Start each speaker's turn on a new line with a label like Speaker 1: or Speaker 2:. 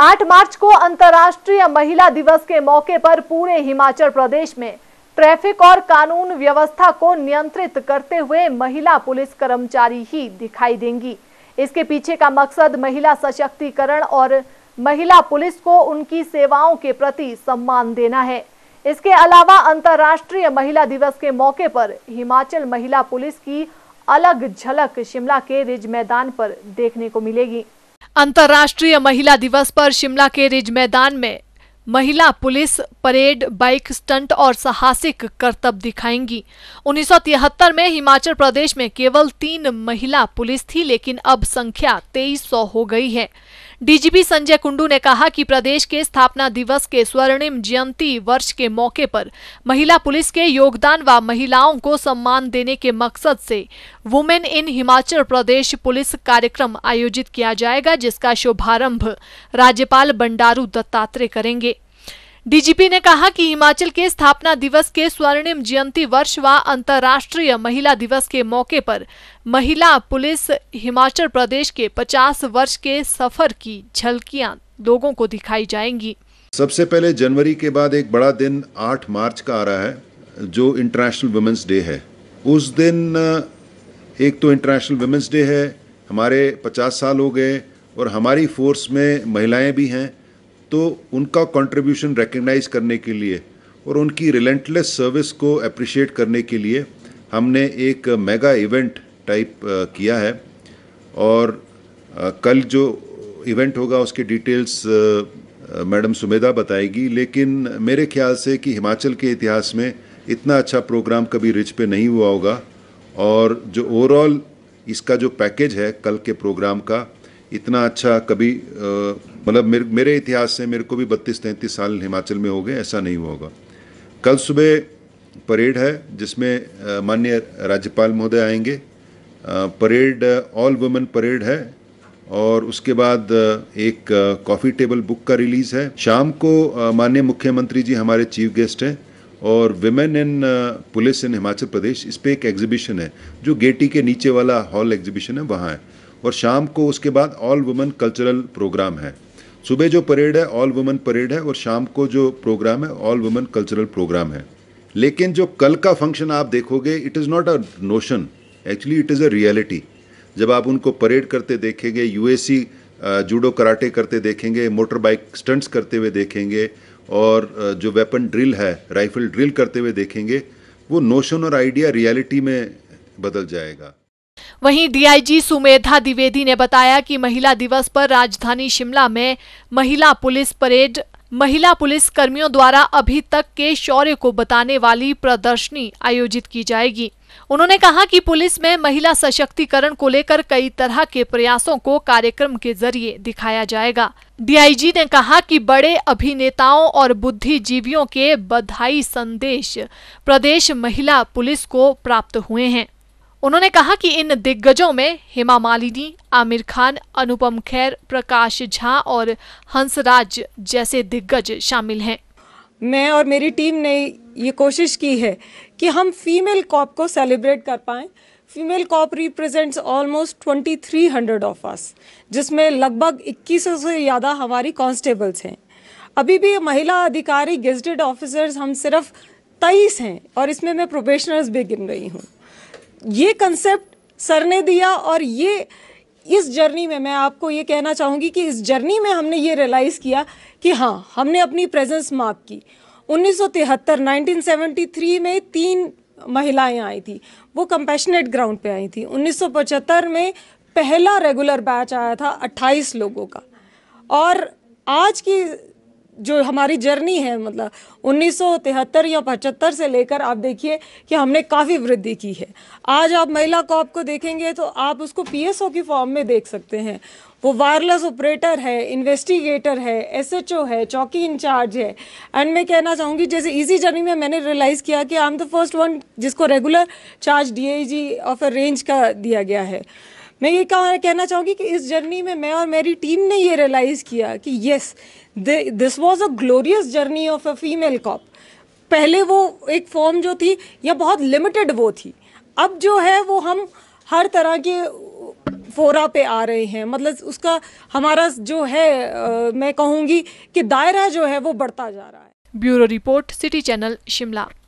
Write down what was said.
Speaker 1: 8 मार्च को अंतर्राष्ट्रीय महिला दिवस के मौके पर पूरे हिमाचल प्रदेश में ट्रैफिक और कानून व्यवस्था को नियंत्रित करते हुए महिला पुलिस कर्मचारी ही दिखाई देंगी इसके पीछे का मकसद महिला सशक्तिकरण और महिला पुलिस को उनकी सेवाओं के प्रति सम्मान देना है इसके अलावा अंतर्राष्ट्रीय महिला दिवस के मौके पर हिमाचल महिला पुलिस की अलग झलक शिमला के रिज मैदान पर देखने को मिलेगी अंतर्राष्ट्रीय महिला दिवस पर शिमला के रिज मैदान में महिला पुलिस परेड बाइक स्टंट और साहसिक करतब दिखाएंगी उन्नीस में हिमाचल प्रदेश में केवल तीन महिला पुलिस थी लेकिन अब संख्या तेईस सौ हो गई है डीजीपी संजय कुंडू ने कहा कि प्रदेश के स्थापना दिवस के स्वर्णिम जयंती वर्ष के मौके पर महिला पुलिस के योगदान व महिलाओं को सम्मान देने के मकसद से women in Himachal Pradesh police कार्यक्रम आयोजित किया जाएगा जिसका शुभारंभ राज्यपाल बंडारू दत्तात्रेय करेंगे डीजीपी ने कहा कि हिमाचल के स्थापना दिवस के स्वर्णिम जयंती वर्ष व अंतर्राष्ट्रीय महिला दिवस के मौके पर महिला पुलिस हिमाचल प्रदेश के 50 वर्ष के सफर की झलकियां लोगों को दिखाई जाएंगी
Speaker 2: सबसे पहले जनवरी के बाद एक बड़ा दिन 8 मार्च का आ रहा है जो इंटरनेशनल वुमेंस डे है उस दिन एक तो इंटरनेशनल वुमेंस डे है हमारे पचास साल हो गए और हमारी फोर्स में महिलाएं भी हैं तो उनका कंट्रीब्यूशन रिकग्नाइज करने के लिए और उनकी रिलेंटलेस सर्विस को अप्रिशिएट करने के लिए हमने एक मेगा इवेंट टाइप किया है और कल जो इवेंट होगा उसके डिटेल्स मैडम सुमेधा बताएगी लेकिन मेरे ख्याल से कि हिमाचल के इतिहास में इतना अच्छा प्रोग्राम कभी रिच पे नहीं हुआ होगा और जो ओवरऑल इसका जो पैकेज है कल के प्रोग्राम का इतना अच्छा कभी मतलब मेरे मेरे इतिहास से मेरे को भी बत्तीस तैंतीस साल हिमाचल में हो गए ऐसा नहीं हुआ होगा कल सुबह परेड है जिसमें माननीय राज्यपाल महोदय आएंगे परेड ऑल वुमेन परेड है और उसके बाद एक कॉफ़ी टेबल बुक का रिलीज़ है शाम को माननीय मुख्यमंत्री जी हमारे चीफ गेस्ट हैं और women in police in Himachal Pradesh इस पर एक एग्जीबिशन है जो गेटी के नीचे वाला हॉल एग्जीबिशन है वहाँ है और शाम को उसके बाद ऑल वुमेन कल्चरल प्रोग्राम है सुबह जो परेड है ऑल वुमेन परेड है और शाम को जो प्रोग्राम है ऑल वुमेन कल्चरल प्रोग्राम है लेकिन जो कल का फंक्शन आप देखोगे it is not a notion actually it is a reality जब आप उनको परेड करते देखेंगे यू जूडो कराटे करते देखेंगे मोटर बाइक स्टंट्स करते हुए देखेंगे और जो वेपन ड्रिल है राइफल ड्रिल करते हुए देखेंगे वो नोशन और आइडिया रियलिटी में बदल जाएगा
Speaker 1: वहीं डीआईजी सुमेधा द्विवेदी ने बताया कि महिला दिवस पर राजधानी शिमला में महिला पुलिस परेड महिला पुलिस कर्मियों द्वारा अभी तक के शौर्य को बताने वाली प्रदर्शनी आयोजित की जाएगी उन्होंने कहा कि पुलिस में महिला सशक्तिकरण को लेकर कई तरह के प्रयासों को कार्यक्रम के जरिए दिखाया जाएगा डीआईजी ने कहा कि बड़े अभिनेताओं और बुद्धिजीवियों के बधाई संदेश प्रदेश महिला पुलिस को प्राप्त हुए हैं उन्होंने कहा कि इन दिग्गजों में हेमा मालिनी आमिर खान अनुपम खैर प्रकाश
Speaker 3: झा और हंसराज जैसे दिग्गज शामिल हैं मैं और मेरी टीम ने ये कोशिश की है कि हम फीमेल कॉप को सेलिब्रेट कर पाएँ female cop represents almost 2300 of us जिसमें लगभग 2100 से ज़्यादा हमारी कांस्टेबल्स हैं अभी भी महिला अधिकारी गेजटेड ऑफिसर्स हम सिर्फ तेईस हैं और इसमें मैं प्रोबेशनर्स भी गिन रही हूँ ये कंसेप्ट सर ने दिया और ये इस जर्नी में मैं आपको ये कहना चाहूँगी कि इस जर्नी में हमने ये रियलाइज़ किया कि हाँ हमने अपनी प्रेजेंस मार्क की 1973 1973 में तीन महिलाएं आई थी वो कंपैशनेट ग्राउंड पे आई थी 1975 में पहला रेगुलर बैच आया था 28 लोगों का और आज की जो हमारी जर्नी है मतलब उन्नीस या पचहत्तर से लेकर आप देखिए कि हमने काफ़ी वृद्धि की है आज आप महिला कॉप को देखेंगे तो आप उसको पीएसओ की फॉर्म में देख सकते हैं वो वायरलेस ऑपरेटर है इन्वेस्टिगेटर है एसएचओ है चौकी इंचार्ज है एंड मैं कहना चाहूँगी जैसे इजी जर्नी में मैंने रियलाइज़ किया कि I am the first one जिसको regular charge D of a range का दिया गया है मैं ये कहना चाहूँगी कि इस जर्नी में मैं और मेरी टीम ने ये रियलाइज़ किया कि yes this was a glorious journey of a female cop पहले वो एक फॉर्म जो थी या बहुत लिमिटेड वो थी अब जो है वो हम हर तरह के फोरा पे आ रहे हैं मतलब उसका हमारा जो है आ, मैं कहूँगी कि दायरा जो है वो बढ़ता जा रहा है bureau report
Speaker 1: city channel Shimla